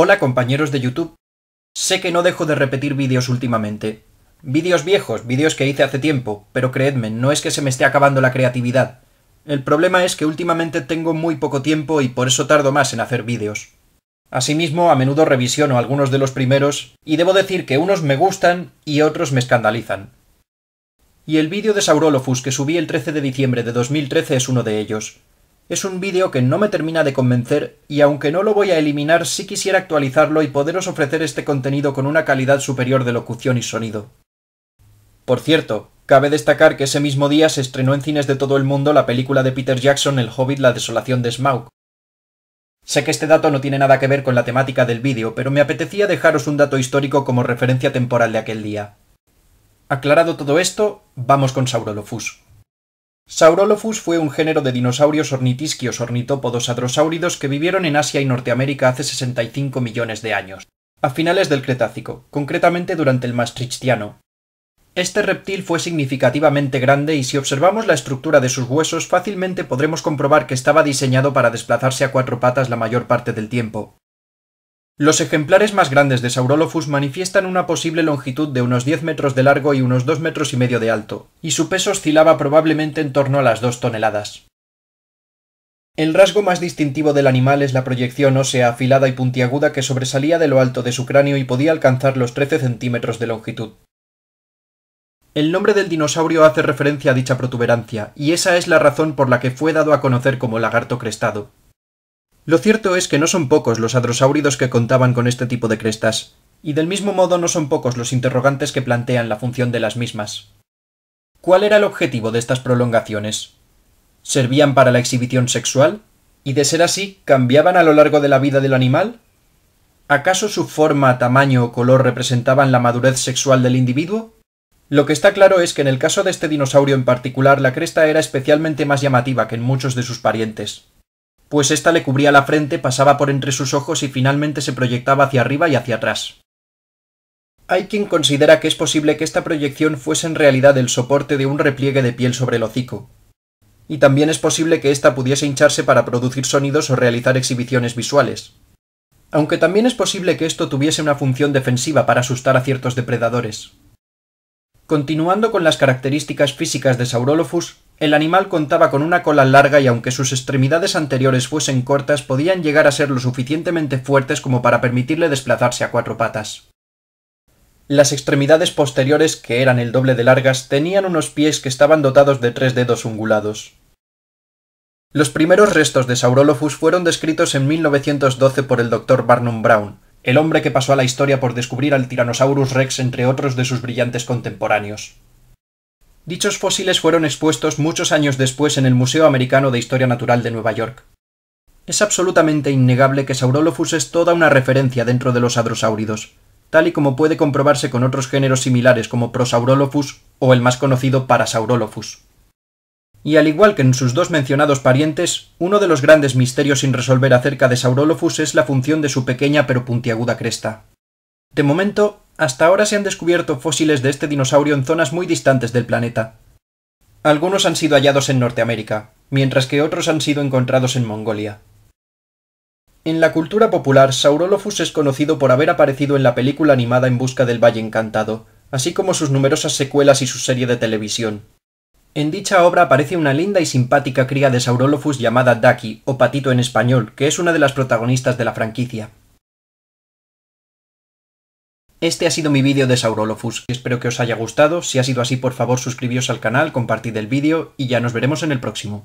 Hola compañeros de YouTube. Sé que no dejo de repetir vídeos últimamente. Vídeos viejos, vídeos que hice hace tiempo, pero creedme, no es que se me esté acabando la creatividad. El problema es que últimamente tengo muy poco tiempo y por eso tardo más en hacer vídeos. Asimismo, a menudo revisiono algunos de los primeros y debo decir que unos me gustan y otros me escandalizan. Y el vídeo de Saurolophus que subí el 13 de diciembre de 2013 es uno de ellos. Es un vídeo que no me termina de convencer y aunque no lo voy a eliminar sí quisiera actualizarlo y poderos ofrecer este contenido con una calidad superior de locución y sonido. Por cierto, cabe destacar que ese mismo día se estrenó en cines de todo el mundo la película de Peter Jackson El Hobbit La desolación de Smaug. Sé que este dato no tiene nada que ver con la temática del vídeo, pero me apetecía dejaros un dato histórico como referencia temporal de aquel día. Aclarado todo esto, vamos con Saurolophus. Saurolophus fue un género de dinosaurios ornitisquios ornitópodos adrosáuridos que vivieron en Asia y Norteamérica hace 65 millones de años, a finales del Cretácico, concretamente durante el Maastrichtiano. Este reptil fue significativamente grande y si observamos la estructura de sus huesos fácilmente podremos comprobar que estaba diseñado para desplazarse a cuatro patas la mayor parte del tiempo. Los ejemplares más grandes de Saurolophus manifiestan una posible longitud de unos 10 metros de largo y unos 2 metros y medio de alto, y su peso oscilaba probablemente en torno a las 2 toneladas. El rasgo más distintivo del animal es la proyección ósea afilada y puntiaguda que sobresalía de lo alto de su cráneo y podía alcanzar los 13 centímetros de longitud. El nombre del dinosaurio hace referencia a dicha protuberancia, y esa es la razón por la que fue dado a conocer como lagarto crestado. Lo cierto es que no son pocos los hadrosáuridos que contaban con este tipo de crestas, y del mismo modo no son pocos los interrogantes que plantean la función de las mismas. ¿Cuál era el objetivo de estas prolongaciones? ¿Servían para la exhibición sexual? ¿Y de ser así, cambiaban a lo largo de la vida del animal? ¿Acaso su forma, tamaño o color representaban la madurez sexual del individuo? Lo que está claro es que en el caso de este dinosaurio en particular la cresta era especialmente más llamativa que en muchos de sus parientes pues ésta le cubría la frente, pasaba por entre sus ojos y finalmente se proyectaba hacia arriba y hacia atrás. Hay quien considera que es posible que esta proyección fuese en realidad el soporte de un repliegue de piel sobre el hocico. Y también es posible que ésta pudiese hincharse para producir sonidos o realizar exhibiciones visuales. Aunque también es posible que esto tuviese una función defensiva para asustar a ciertos depredadores. Continuando con las características físicas de Saurolophus, el animal contaba con una cola larga y aunque sus extremidades anteriores fuesen cortas podían llegar a ser lo suficientemente fuertes como para permitirle desplazarse a cuatro patas. Las extremidades posteriores, que eran el doble de largas, tenían unos pies que estaban dotados de tres dedos ungulados. Los primeros restos de Saurolophus fueron descritos en 1912 por el doctor Barnum Brown, el hombre que pasó a la historia por descubrir al Tyrannosaurus rex entre otros de sus brillantes contemporáneos. Dichos fósiles fueron expuestos muchos años después en el Museo Americano de Historia Natural de Nueva York. Es absolutamente innegable que Saurolophus es toda una referencia dentro de los hadrosáuridos, tal y como puede comprobarse con otros géneros similares como Prosaurolophus o el más conocido Parasaurolophus. Y al igual que en sus dos mencionados parientes, uno de los grandes misterios sin resolver acerca de Saurolophus es la función de su pequeña pero puntiaguda cresta. De momento, hasta ahora se han descubierto fósiles de este dinosaurio en zonas muy distantes del planeta. Algunos han sido hallados en Norteamérica, mientras que otros han sido encontrados en Mongolia. En la cultura popular, Saurolophus es conocido por haber aparecido en la película animada En busca del Valle Encantado, así como sus numerosas secuelas y su serie de televisión. En dicha obra aparece una linda y simpática cría de Saurolophus llamada Ducky, o Patito en español, que es una de las protagonistas de la franquicia. Este ha sido mi vídeo de Saurolophus, espero que os haya gustado, si ha sido así por favor suscribíos al canal, compartid el vídeo y ya nos veremos en el próximo.